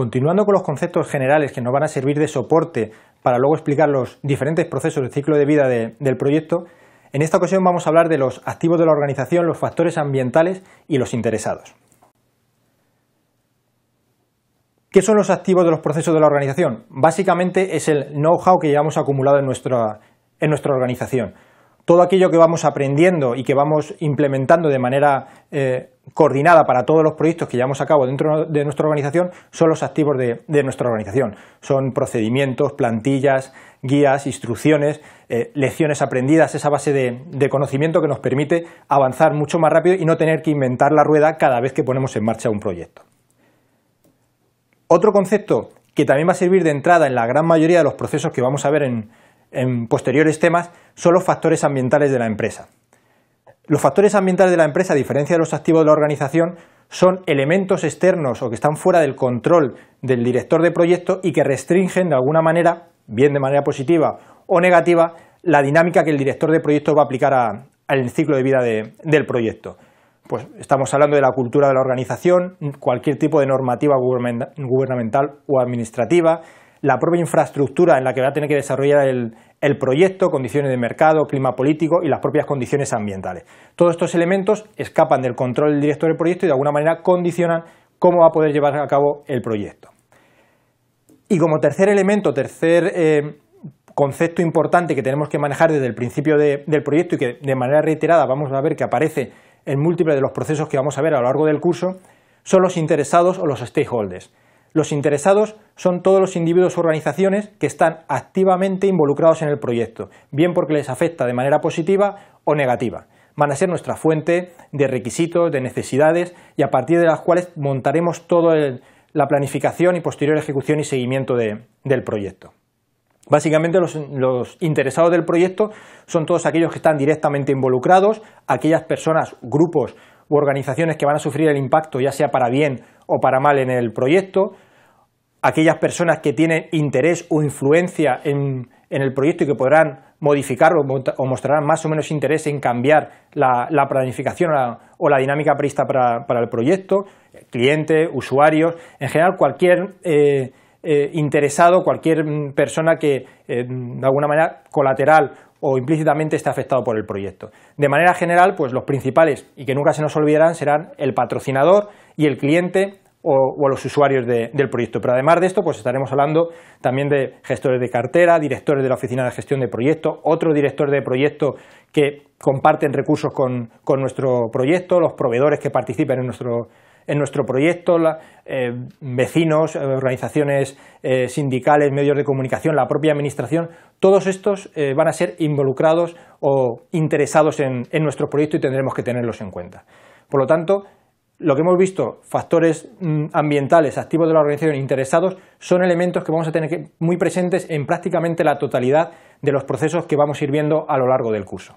Continuando con los conceptos generales que nos van a servir de soporte para luego explicar los diferentes procesos del ciclo de vida del proyecto, en esta ocasión vamos a hablar de los activos de la organización, los factores ambientales y los interesados. ¿Qué son los activos de los procesos de la organización? Básicamente es el know-how que llevamos acumulado en nuestra organización todo aquello que vamos aprendiendo y que vamos implementando de manera eh, coordinada para todos los proyectos que llevamos a cabo dentro de nuestra organización son los activos de, nuestra organización. Son procedimientos, plantillas, guías, instrucciones, eh, lecciones aprendidas, esa base de, de, conocimiento que nos permite avanzar mucho más rápido y no tener que inventar la rueda cada vez que ponemos en marcha un proyecto. Otro concepto que también va a servir de entrada en la gran mayoría de los procesos que vamos a ver en, en posteriores temas son los factores ambientales de la empresa. Los factores ambientales de la empresa, a diferencia de los activos de la organización, son elementos externos o que están fuera del control del director de proyecto y que restringen de alguna manera, bien de manera positiva o negativa, la dinámica que el director de proyecto va a aplicar al ciclo de vida del proyecto. Pues estamos hablando de la cultura de la organización, cualquier tipo de normativa gubernamental o administrativa, la propia infraestructura en la que va a tener que desarrollar el, proyecto, condiciones de mercado, clima político y las propias condiciones ambientales. Todos estos elementos escapan del control del director del proyecto y de alguna manera condicionan cómo va a poder llevar a cabo el proyecto. Y como tercer elemento, tercer eh, concepto importante que tenemos que manejar desde el principio del proyecto y que de manera reiterada vamos a ver que aparece en múltiples de los procesos que vamos a ver a lo largo del curso, son los interesados o los stakeholders. Los interesados son todos los individuos o organizaciones que están activamente involucrados en el proyecto, bien porque les afecta de manera positiva o negativa. Van a ser nuestra fuente de requisitos, de necesidades y a partir de las cuales montaremos toda la planificación y posterior ejecución y seguimiento del proyecto. Básicamente los, los, interesados del proyecto son todos aquellos que están directamente involucrados, aquellas personas, grupos u organizaciones que van a sufrir el impacto, ya sea para bien o para mal en el proyecto, aquellas personas que tienen interés o influencia en, en el proyecto y que podrán modificarlo o mostrarán más o menos interés en cambiar la, planificación o la, dinámica prevista para, el proyecto, cliente, usuarios, en general cualquier eh, eh, interesado, cualquier mm, persona que eh, de alguna manera colateral o implícitamente esté afectado por el proyecto. De manera general, pues los principales y que nunca se nos olvidarán serán el patrocinador y el cliente o, los usuarios del proyecto. Pero además de esto, pues estaremos hablando también de gestores de cartera, directores de la oficina de gestión de proyectos, otro director de proyecto que comparten recursos con, con nuestro proyecto, los proveedores que participen en nuestro proyecto en nuestro proyecto, eh, vecinos, eh, organizaciones eh, sindicales, medios de comunicación, la propia administración, todos estos van a ser involucrados o interesados en, en nuestro proyecto y tendremos que tenerlos en cuenta. Por lo tanto, lo que hemos visto, factores mm, ambientales, activos de la organización, interesados, son elementos que vamos a tener muy presentes en prácticamente la totalidad de los procesos que vamos a ir viendo a lo largo del curso.